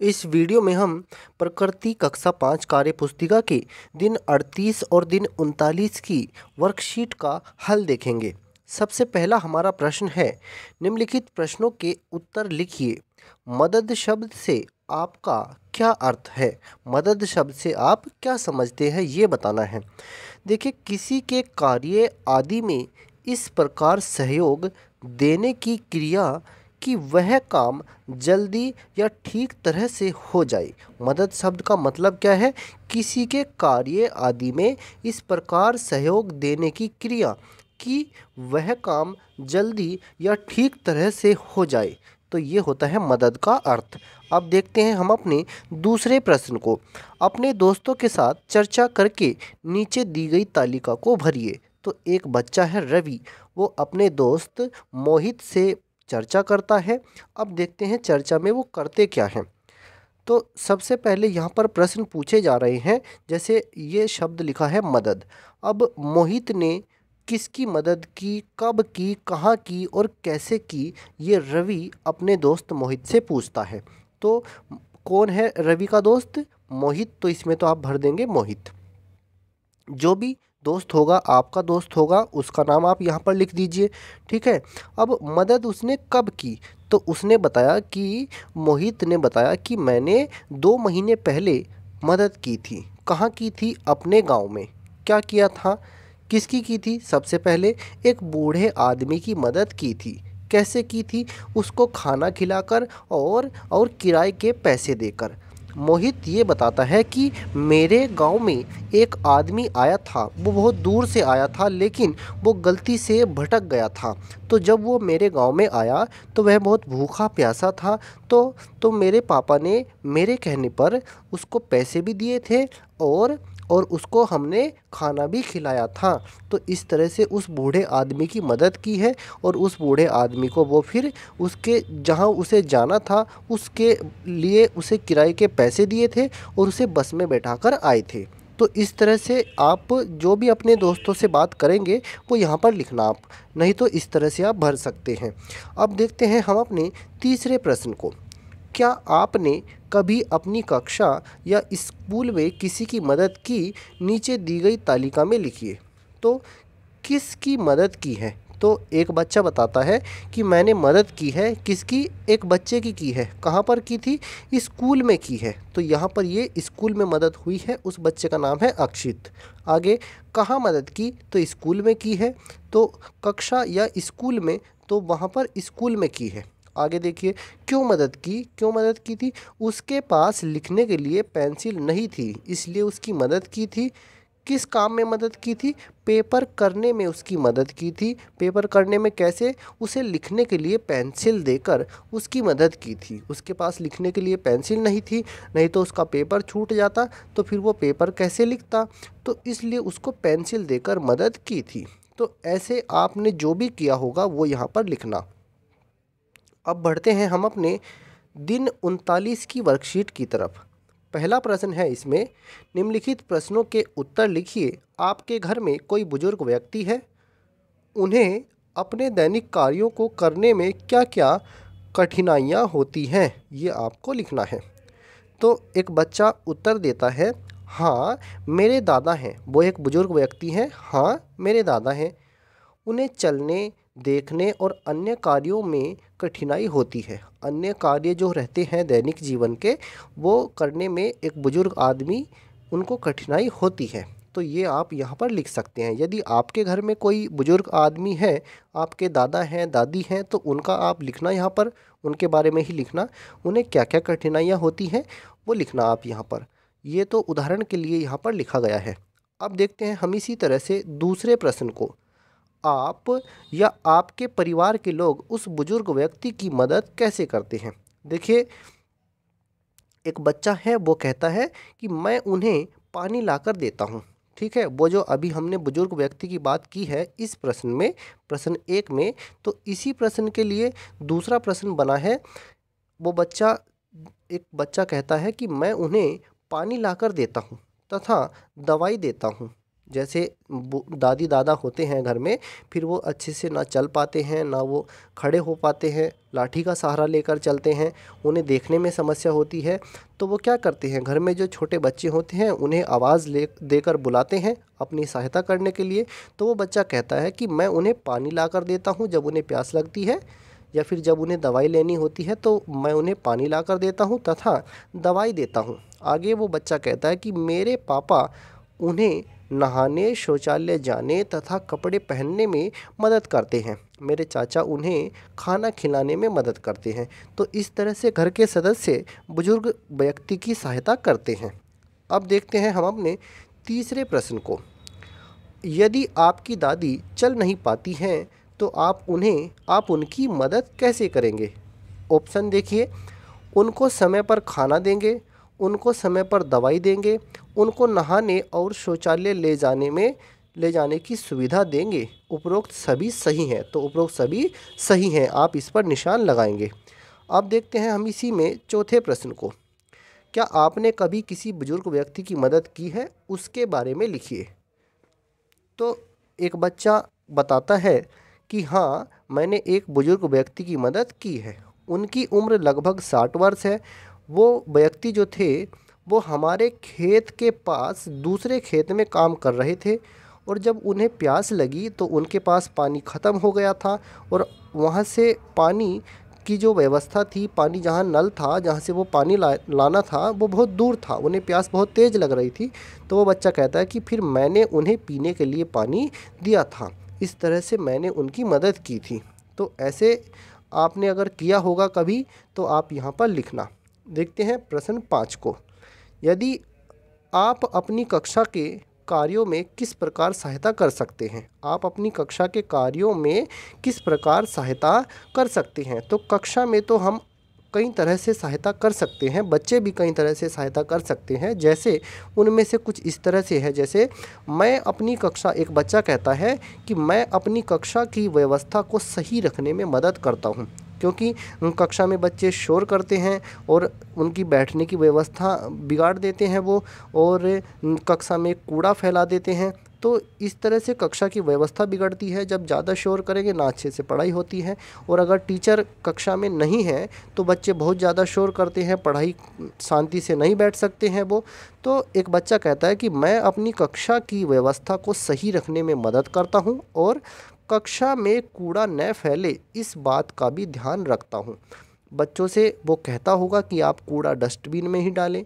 इस वीडियो में हम प्रकृति कक्षा पाँच कार्य पुस्तिका के दिन 38 और दिन उनतालीस की वर्कशीट का हल देखेंगे सबसे पहला हमारा प्रश्न है निम्नलिखित प्रश्नों के उत्तर लिखिए मदद शब्द से आपका क्या अर्थ है मदद शब्द से आप क्या समझते हैं ये बताना है देखिए किसी के कार्य आदि में इस प्रकार सहयोग देने की क्रिया कि वह काम जल्दी या ठीक तरह से हो जाए मदद शब्द का मतलब क्या है किसी के कार्य आदि में इस प्रकार सहयोग देने की क्रिया कि वह काम जल्दी या ठीक तरह से हो जाए तो ये होता है मदद का अर्थ अब देखते हैं हम अपने दूसरे प्रश्न को अपने दोस्तों के साथ चर्चा करके नीचे दी गई तालिका को भरिए तो एक बच्चा है रवि वो अपने दोस्त मोहित से चर्चा करता है अब देखते हैं चर्चा में वो करते क्या हैं तो सबसे पहले यहाँ पर प्रश्न पूछे जा रहे हैं जैसे ये शब्द लिखा है मदद अब मोहित ने किसकी मदद की कब की कहाँ की और कैसे की ये रवि अपने दोस्त मोहित से पूछता है तो कौन है रवि का दोस्त मोहित तो इसमें तो आप भर देंगे मोहित जो भी दोस्त होगा आपका दोस्त होगा उसका नाम आप यहाँ पर लिख दीजिए ठीक है अब मदद उसने कब की तो उसने बताया कि मोहित ने बताया कि मैंने दो महीने पहले मदद की थी कहाँ की थी अपने गांव में क्या किया था किसकी की थी सबसे पहले एक बूढ़े आदमी की मदद की थी कैसे की थी उसको खाना खिलाकर और और किराए के पैसे देकर मोहित ये बताता है कि मेरे गांव में एक आदमी आया था वो बहुत दूर से आया था लेकिन वो गलती से भटक गया था तो जब वो मेरे गांव में आया तो वह बहुत भूखा प्यासा था तो तो मेरे पापा ने मेरे कहने पर उसको पैसे भी दिए थे और और उसको हमने खाना भी खिलाया था तो इस तरह से उस बूढ़े आदमी की मदद की है और उस बूढ़े आदमी को वो फिर उसके जहाँ उसे जाना था उसके लिए उसे किराए के पैसे दिए थे और उसे बस में बैठा कर आए थे तो इस तरह से आप जो भी अपने दोस्तों से बात करेंगे वो यहाँ पर लिखना आप नहीं तो इस तरह से आप भर सकते हैं अब देखते हैं हम अपने तीसरे प्रश्न को क्या आपने कभी अपनी कक्षा या स्कूल में किसी की मदद की नीचे दी गई तालिका में लिखिए तो किसकी मदद की है तो एक बच्चा बताता है कि मैंने मदद की है किसकी एक बच्चे की की है कहाँ पर की थी स्कूल में की है तो यहाँ पर ये स्कूल में मदद हुई है उस बच्चे का नाम है अक्षित आगे कहाँ मदद की तो स्कूल में की है तो कक्षा या स्कूल में तो वहाँ पर स्कूल में की है आगे देखिए क्यों मदद की क्यों मदद की थी उसके पास लिखने के लिए पेंसिल नहीं थी इसलिए उसकी मदद की थी किस काम में मदद की थी पेपर करने में उसकी मदद की थी पेपर करने में कैसे उसे लिखने के लिए पेंसिल देकर उसकी मदद की थी उसके पास लिखने के लिए पेंसिल नहीं थी नहीं तो उसका पेपर छूट जाता तो फिर वो पेपर कैसे लिखता तो इसलिए उसको पेंसिल देकर मदद की थी तो ऐसे आपने जो भी किया होगा वो यहाँ पर लिखना अब बढ़ते हैं हम अपने दिन उनतालीस की वर्कशीट की तरफ पहला प्रश्न है इसमें निम्नलिखित प्रश्नों के उत्तर लिखिए आपके घर में कोई बुजुर्ग व्यक्ति है उन्हें अपने दैनिक कार्यों को करने में क्या क्या कठिनाइयाँ होती हैं ये आपको लिखना है तो एक बच्चा उत्तर देता है हाँ मेरे दादा हैं वो एक बुज़ुर्ग व्यक्ति हैं हाँ मेरे दादा हैं उन्हें चलने देखने और अन्य कार्यों में कठिनाई होती है अन्य कार्य जो रहते हैं दैनिक जीवन के वो करने में एक बुज़ुर्ग आदमी उनको कठिनाई होती है तो ये आप यहाँ पर लिख सकते हैं यदि आपके घर में कोई बुज़ुर्ग आदमी है आपके दादा हैं दादी हैं तो उनका आप लिखना यहाँ पर उनके बारे में ही लिखना उन्हें क्या क्या कठिनाइयाँ होती हैं वो लिखना आप यहाँ पर ये तो उदाहरण के लिए यहाँ पर लिखा गया है अब देखते हैं हम इसी तरह से दूसरे प्रश्न को आप या आपके परिवार के लोग उस बुज़ुर्ग व्यक्ति की मदद कैसे करते हैं देखिए एक बच्चा है वो कहता है कि मैं उन्हें पानी लाकर देता हूँ ठीक है वो जो अभी हमने बुजुर्ग व्यक्ति की बात की है इस प्रश्न में प्रश्न एक में तो इसी प्रश्न के लिए दूसरा प्रश्न बना है वो बच्चा एक बच्चा कहता है कि मैं उन्हें पानी लाकर देता हूँ तथा दवाई देता हूँ जैसे दादी दादा होते हैं घर में फिर वो अच्छे से ना चल पाते हैं ना वो खड़े हो पाते हैं लाठी का सहारा लेकर चलते हैं उन्हें देखने में समस्या होती है तो वो क्या करते हैं घर में जो छोटे बच्चे होते हैं उन्हें आवाज़ ले देकर बुलाते हैं अपनी सहायता करने के लिए तो वो बच्चा कहता है कि मैं उन्हें पानी ला कर देता हूँ जब उन्हें प्यास लगती है या फिर जब उन्हें दवाई लेनी होती है तो मैं उन्हें पानी ला कर देता हूँ तथा दवाई देता हूँ आगे वो बच्चा कहता है कि मेरे पापा उन्हें नहाने शौचालय जाने तथा कपड़े पहनने में मदद करते हैं मेरे चाचा उन्हें खाना खिलाने में मदद करते हैं तो इस तरह से घर के सदस्य बुजुर्ग व्यक्ति की सहायता करते हैं अब देखते हैं हम अपने तीसरे प्रश्न को यदि आपकी दादी चल नहीं पाती हैं तो आप उन्हें आप उनकी मदद कैसे करेंगे ऑप्शन देखिए उनको समय पर खाना देंगे उनको समय पर दवाई देंगे उनको नहाने और शौचालय ले जाने में ले जाने की सुविधा देंगे उपरोक्त सभी सही हैं तो उपरोक्त सभी सही हैं आप इस पर निशान लगाएंगे अब देखते हैं हम इसी में चौथे प्रश्न को क्या आपने कभी किसी बुज़ुर्ग व्यक्ति की मदद की है उसके बारे में लिखिए तो एक बच्चा बताता है कि हाँ मैंने एक बुज़ुर्ग व्यक्ति की मदद की है उनकी उम्र लगभग साठ वर्ष है वो व्यक्ति जो थे वो हमारे खेत के पास दूसरे खेत में काम कर रहे थे और जब उन्हें प्यास लगी तो उनके पास पानी ख़त्म हो गया था और वहाँ से पानी की जो व्यवस्था थी पानी जहाँ नल था जहाँ से वो पानी ला लाना था वो बहुत दूर था उन्हें प्यास बहुत तेज़ लग रही थी तो वो बच्चा कहता है कि फिर मैंने उन्हें पीने के लिए पानी दिया था इस तरह से मैंने उनकी मदद की थी तो ऐसे आपने अगर किया होगा कभी तो आप यहाँ पर लिखना देखते हैं प्रश्न पाँच को यदि आप अपनी कक्षा के कार्यों में किस प्रकार सहायता कर सकते हैं आप अपनी कक्षा के कार्यों में किस प्रकार सहायता कर सकते हैं तो कक्षा में तो हम कई तरह से सहायता कर सकते हैं बच्चे भी कई तरह से सहायता कर सकते हैं जैसे उनमें से कुछ इस तरह से है जैसे मैं अपनी कक्षा एक बच्चा कहता है कि मैं अपनी कक्षा की व्यवस्था को सही रखने में मदद करता हूँ क्योंकि कक्षा में बच्चे शोर करते हैं और उनकी बैठने की व्यवस्था बिगाड़ देते हैं वो और कक्षा में कूड़ा फैला देते हैं तो इस तरह से कक्षा की व्यवस्था बिगड़ती है जब ज़्यादा शोर करेंगे ना अच्छे से पढ़ाई होती है और अगर टीचर कक्षा में नहीं है तो बच्चे बहुत ज़्यादा शोर करते हैं पढ़ाई शांति से नहीं बैठ सकते हैं वो तो एक बच्चा कहता है कि मैं अपनी कक्षा की व्यवस्था को सही रखने में मदद करता हूँ और कक्षा में कूड़ा न फैले इस बात का भी ध्यान रखता हूँ बच्चों से वो कहता होगा कि आप कूड़ा डस्टबिन में ही डालें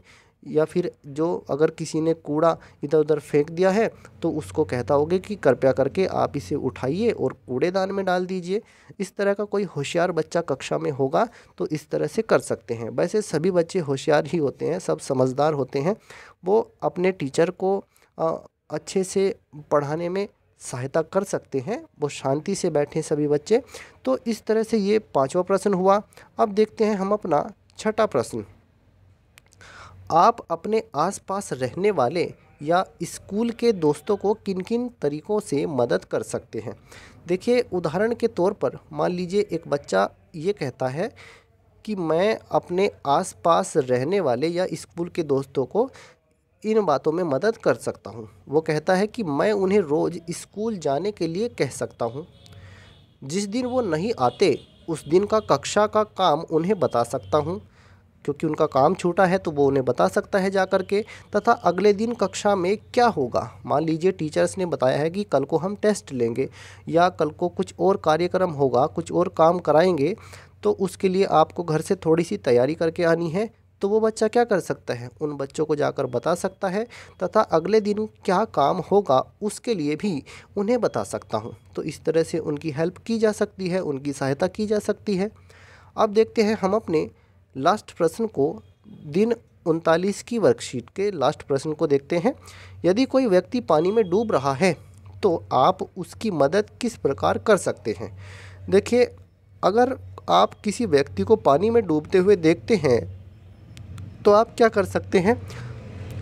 या फिर जो अगर किसी ने कूड़ा इधर उधर फेंक दिया है तो उसको कहता होगा कि कृपया करके आप इसे उठाइए और कूड़ेदान में डाल दीजिए इस तरह का कोई होशियार बच्चा कक्षा में होगा तो इस तरह से कर सकते हैं वैसे सभी बच्चे होशियार ही होते हैं सब समझदार होते हैं वो अपने टीचर को अच्छे से पढ़ाने में सहायता कर सकते हैं वो शांति से बैठे सभी बच्चे तो इस तरह से ये पाँचवा प्रश्न हुआ अब देखते हैं हम अपना छठा प्रश्न आप अपने आसपास रहने वाले या स्कूल के दोस्तों को किन किन तरीक़ों से मदद कर सकते हैं देखिए उदाहरण के तौर पर मान लीजिए एक बच्चा ये कहता है कि मैं अपने आसपास रहने वाले या स्कूल के दोस्तों को इन बातों में मदद कर सकता हूँ वो कहता है कि मैं उन्हें रोज़ स्कूल जाने के लिए कह सकता हूँ जिस दिन वो नहीं आते उस दिन का कक्षा का काम उन्हें बता सकता हूँ क्योंकि उनका काम छूटा है तो वो उन्हें बता सकता है जा कर के तथा अगले दिन कक्षा में क्या होगा मान लीजिए टीचर्स ने बताया है कि कल को हम टेस्ट लेंगे या कल को कुछ और कार्यक्रम होगा कुछ और काम कराएंगे तो उसके लिए आपको घर से थोड़ी सी तैयारी करके आनी है तो वो बच्चा क्या कर सकता है उन बच्चों को जाकर बता सकता है तथा अगले दिन क्या काम होगा उसके लिए भी उन्हें बता सकता हूँ तो इस तरह से उनकी हेल्प की जा सकती है उनकी सहायता की जा सकती है अब देखते हैं हम अपने लास्ट प्रश्न को दिन उनतालीस की वर्कशीट के लास्ट प्रश्न को देखते हैं यदि कोई व्यक्ति पानी में डूब रहा है तो आप उसकी मदद किस प्रकार कर सकते हैं देखिए अगर आप किसी व्यक्ति को पानी में डूबते हुए देखते हैं तो आप क्या कर सकते हैं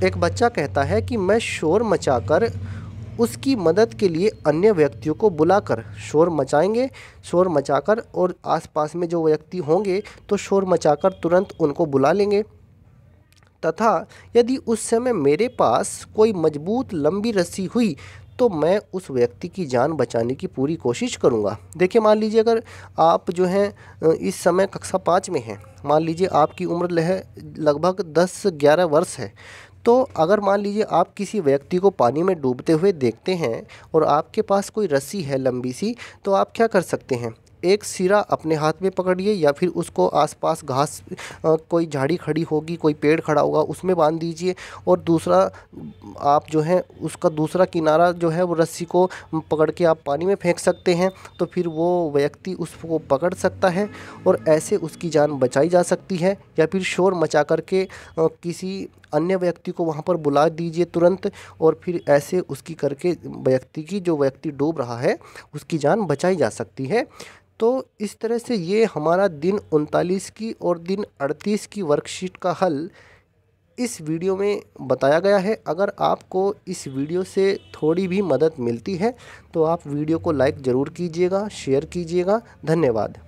एक बच्चा कहता है कि मैं शोर मचाकर उसकी मदद के लिए अन्य व्यक्तियों को बुलाकर शोर मचाएंगे शोर मचाकर और आसपास में जो व्यक्ति होंगे तो शोर मचाकर तुरंत उनको बुला लेंगे तथा यदि उस समय मेरे पास कोई मजबूत लंबी रस्सी हुई तो मैं उस व्यक्ति की जान बचाने की पूरी कोशिश करूँगा देखिए मान लीजिए अगर आप जो हैं इस समय कक्षा पाँच में हैं मान लीजिए आपकी उम्र है लगभग दस ग्यारह वर्ष है तो अगर मान लीजिए आप किसी व्यक्ति को पानी में डूबते हुए देखते हैं और आपके पास कोई रस्सी है लंबी सी तो आप क्या कर सकते हैं एक सिरा अपने हाथ में पकड़िए या फिर उसको आसपास घास कोई झाड़ी खड़ी होगी कोई पेड़ खड़ा होगा उसमें बांध दीजिए और दूसरा आप जो है उसका दूसरा किनारा जो है वो रस्सी को पकड़ के आप पानी में फेंक सकते हैं तो फिर वो व्यक्ति उसको पकड़ सकता है और ऐसे उसकी जान बचाई जा सकती है या फिर शोर मचा करके किसी अन्य व्यक्ति को वहाँ पर बुला दीजिए तुरंत और फिर ऐसे उसकी करके व्यक्ति की जो व्यक्ति डूब रहा है उसकी जान बचाई जा सकती है तो इस तरह से ये हमारा दिन उनतालीस की और दिन अड़तीस की वर्कशीट का हल इस वीडियो में बताया गया है अगर आपको इस वीडियो से थोड़ी भी मदद मिलती है तो आप वीडियो को लाइक ज़रूर कीजिएगा शेयर कीजिएगा धन्यवाद